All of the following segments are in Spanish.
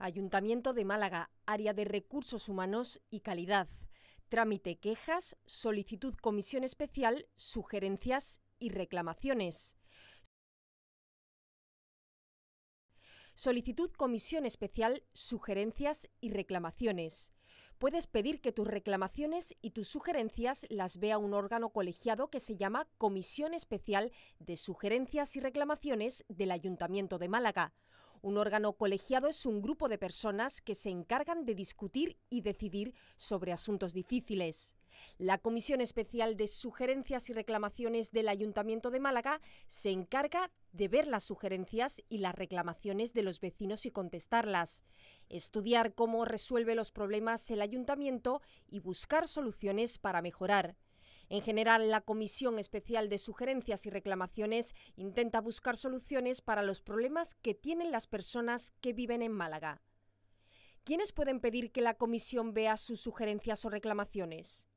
Ayuntamiento de Málaga, área de recursos humanos y calidad. Trámite quejas, solicitud comisión especial, sugerencias y reclamaciones. Solicitud comisión especial, sugerencias y reclamaciones. Puedes pedir que tus reclamaciones y tus sugerencias las vea un órgano colegiado que se llama Comisión Especial de Sugerencias y Reclamaciones del Ayuntamiento de Málaga. Un órgano colegiado es un grupo de personas que se encargan de discutir y decidir sobre asuntos difíciles. La Comisión Especial de Sugerencias y Reclamaciones del Ayuntamiento de Málaga se encarga de ver las sugerencias y las reclamaciones de los vecinos y contestarlas, estudiar cómo resuelve los problemas el ayuntamiento y buscar soluciones para mejorar. En general, la Comisión Especial de Sugerencias y Reclamaciones intenta buscar soluciones para los problemas que tienen las personas que viven en Málaga. ¿Quiénes pueden pedir que la Comisión vea sus sugerencias o reclamaciones?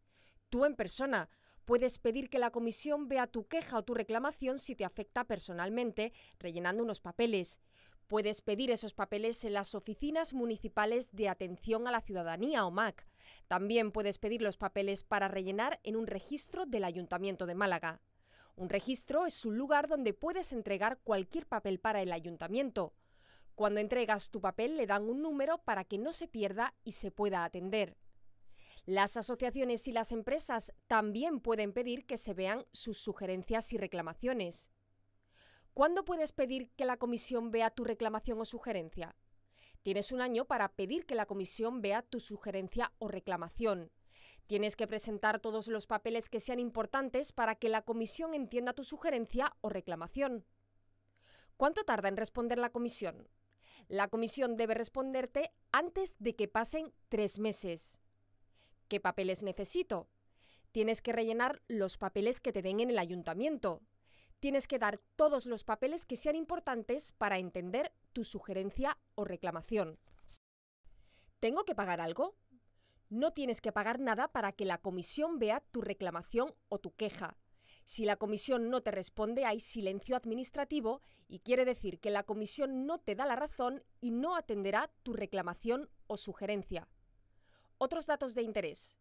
Tú en persona. Puedes pedir que la Comisión vea tu queja o tu reclamación si te afecta personalmente, rellenando unos papeles. Puedes pedir esos papeles en las oficinas municipales de atención a la ciudadanía o MAC. También puedes pedir los papeles para rellenar en un registro del Ayuntamiento de Málaga. Un registro es un lugar donde puedes entregar cualquier papel para el ayuntamiento. Cuando entregas tu papel le dan un número para que no se pierda y se pueda atender. Las asociaciones y las empresas también pueden pedir que se vean sus sugerencias y reclamaciones. ¿Cuándo puedes pedir que la comisión vea tu reclamación o sugerencia? Tienes un año para pedir que la comisión vea tu sugerencia o reclamación. Tienes que presentar todos los papeles que sean importantes para que la comisión entienda tu sugerencia o reclamación. ¿Cuánto tarda en responder la comisión? La comisión debe responderte antes de que pasen tres meses. ¿Qué papeles necesito? Tienes que rellenar los papeles que te den en el ayuntamiento. Tienes que dar todos los papeles que sean importantes para entender tu sugerencia o reclamación. ¿Tengo que pagar algo? No tienes que pagar nada para que la comisión vea tu reclamación o tu queja. Si la comisión no te responde, hay silencio administrativo y quiere decir que la comisión no te da la razón y no atenderá tu reclamación o sugerencia. Otros datos de interés.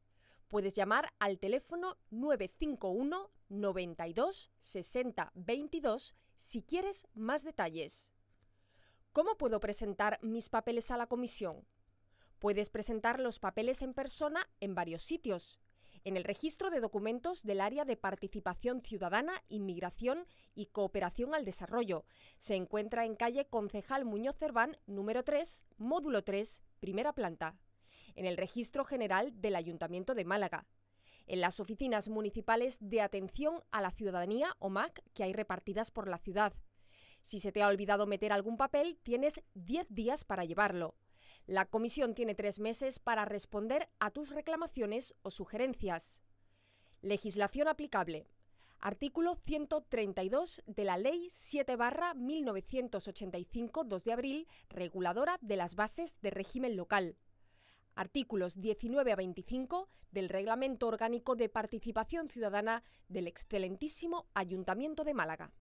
Puedes llamar al teléfono 951 92 60 22 si quieres más detalles. ¿Cómo puedo presentar mis papeles a la comisión? Puedes presentar los papeles en persona en varios sitios. En el registro de documentos del área de participación ciudadana, inmigración y cooperación al desarrollo. Se encuentra en calle Concejal Muñoz Cerván, número 3, módulo 3, primera planta. En el registro general del Ayuntamiento de Málaga en las oficinas municipales de atención a la ciudadanía o MAC que hay repartidas por la ciudad. Si se te ha olvidado meter algún papel, tienes 10 días para llevarlo. La comisión tiene tres meses para responder a tus reclamaciones o sugerencias. Legislación aplicable. Artículo 132 de la Ley 7 1985 2 de abril, reguladora de las bases de régimen local artículos 19 a 25 del Reglamento Orgánico de Participación Ciudadana del excelentísimo Ayuntamiento de Málaga.